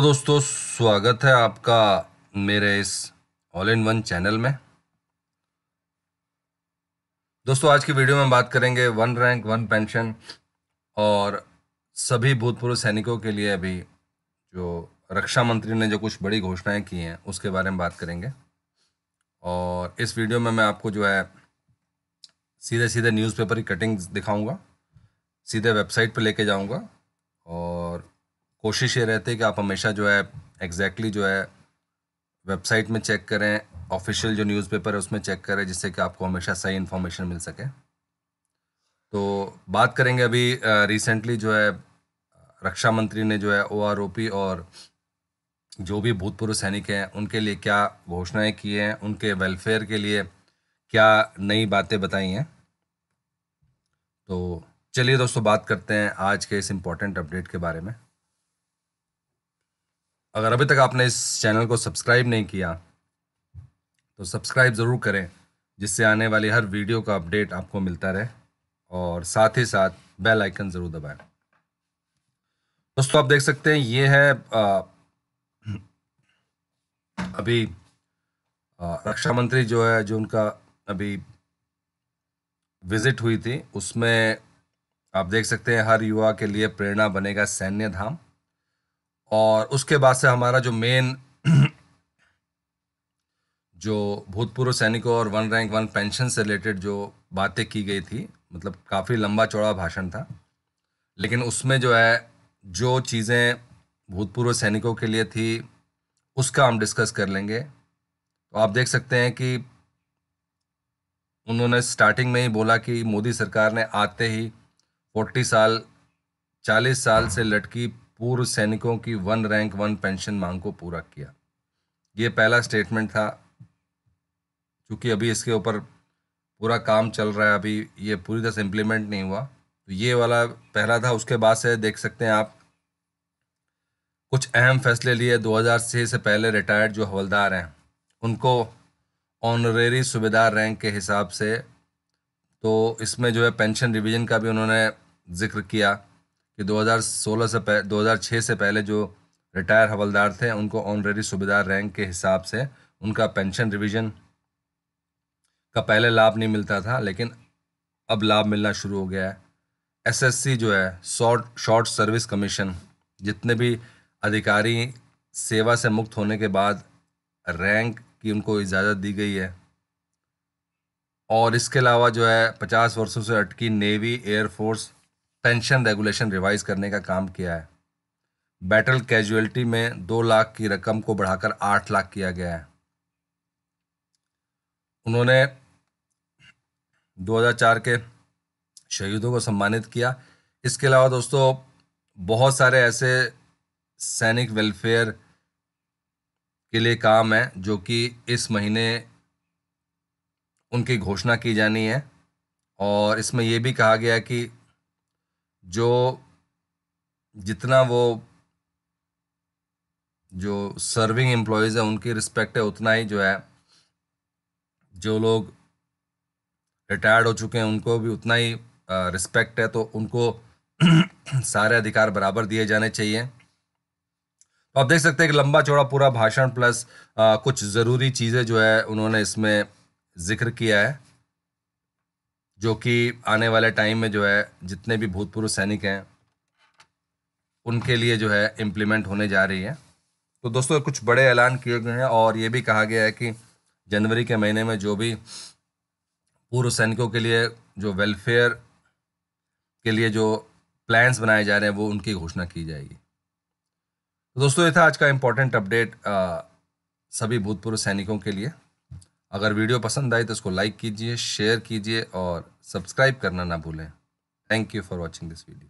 तो दोस्तों स्वागत है आपका मेरे इस ऑल इन वन चैनल में दोस्तों आज की वीडियो में बात करेंगे वन रैंक वन पेंशन और सभी भूतपूर्व सैनिकों के लिए अभी जो रक्षा मंत्री ने जो कुछ बड़ी घोषणाएं की हैं उसके बारे में बात करेंगे और इस वीडियो में मैं आपको जो है सीधे सीधे न्यूज़पेपर की कटिंग दिखाऊंगा सीधे वेबसाइट पर लेके जाऊंगा कोशिश ये रहती है कि आप हमेशा जो है एग्जैक्टली exactly जो है वेबसाइट में चेक करें ऑफिशियल जो न्यूज़पेपर है उसमें चेक करें जिससे कि आपको हमेशा सही इन्फॉर्मेशन मिल सके तो बात करेंगे अभी रिसेंटली जो है रक्षा मंत्री ने जो है ओ और जो भी भूतपूर्व सैनिक हैं उनके लिए क्या घोषणाएं की हैं उनके वेलफेयर के लिए क्या नई बातें बताई हैं तो चलिए दोस्तों बात करते हैं आज के इस इम्पोर्टेंट अपडेट के बारे में अगर अभी तक आपने इस चैनल को सब्सक्राइब नहीं किया तो सब्सक्राइब ज़रूर करें जिससे आने वाली हर वीडियो का अपडेट आपको मिलता रहे और साथ ही साथ बेल आइकन ज़रूर दबाएं दोस्तों आप देख सकते हैं ये है आ, अभी रक्षा मंत्री जो है जो उनका अभी विजिट हुई थी उसमें आप देख सकते हैं हर युवा के लिए प्रेरणा बनेगा सैन्य धाम और उसके बाद से हमारा जो मेन जो भूतपूर्व सैनिकों और वन रैंक वन पेंशन से रिलेटेड जो बातें की गई थी मतलब काफ़ी लंबा चौड़ा भाषण था लेकिन उसमें जो है जो चीज़ें भूतपूर्व सैनिकों के लिए थी उसका हम डिस्कस कर लेंगे तो आप देख सकते हैं कि उन्होंने स्टार्टिंग में ही बोला कि मोदी सरकार ने आते ही फोर्टी साल चालीस साल से लटकी पूर्व सैनिकों की वन रैंक वन पेंशन मांग को पूरा किया ये पहला स्टेटमेंट था क्योंकि अभी इसके ऊपर पूरा काम चल रहा है अभी ये पूरी तरह से इम्प्लीमेंट नहीं हुआ तो ये वाला पहला था उसके बाद से देख सकते हैं आप कुछ अहम फैसले लिए 2006 से पहले रिटायर्ड जो हवलदार हैं उनको ऑनरेरी सूबेदार रैंक के हिसाब से तो इसमें जो है पेंशन रिवीजन का भी उन्होंने जिक्र किया कि 2016 से पह, 2006 से पहले जो रिटायर हवलदार थे उनको ऑनरेरी सूबेदार रैंक के हिसाब से उनका पेंशन रिवीजन का पहले लाभ नहीं मिलता था लेकिन अब लाभ मिलना शुरू हो गया है एसएससी जो है शॉर्ट शॉर्ट सर्विस कमीशन जितने भी अधिकारी सेवा से मुक्त होने के बाद रैंक की उनको इजाज़त दी गई है और इसके अलावा जो है पचास वर्षों से अटकी navy air force pension regulation revise करने का काम किया है बैटल कैजुअलिटी में दो लाख की रकम को बढ़ाकर आठ लाख किया गया है उन्होंने 2004 के शहीदों को सम्मानित किया इसके अलावा दोस्तों बहुत सारे ऐसे सैनिक वेलफेयर के लिए काम है जो कि इस महीने उनकी घोषणा की जानी है और इसमें यह भी कहा गया कि जो जितना वो जो सर्विंग एम्प्लॉयज़ है उनकी रिस्पेक्ट है उतना ही जो है जो लोग रिटायर्ड हो चुके हैं उनको भी उतना ही रिस्पेक्ट है तो उनको सारे अधिकार बराबर दिए जाने चाहिए तो आप देख सकते हैं कि लंबा चौड़ा पूरा भाषण प्लस आ, कुछ ज़रूरी चीज़ें जो है उन्होंने इसमें ज़िक्र किया है जो कि आने वाले टाइम में जो है जितने भी भूतपूर्व सैनिक हैं उनके लिए जो है इम्प्लीमेंट होने जा रही है तो दोस्तों कुछ बड़े ऐलान किए गए हैं और ये भी कहा गया है कि जनवरी के महीने में जो भी पूर्व सैनिकों के लिए जो वेलफेयर के लिए जो प्लान्स बनाए जा रहे हैं वो उनकी घोषणा की जाएगी तो दोस्तों ये था आज का इम्पोर्टेंट अपडेट सभी भूतपूर्व सैनिकों के लिए अगर वीडियो पसंद आई तो इसको लाइक कीजिए शेयर कीजिए और सब्सक्राइब करना ना भूलें thank you for watching this video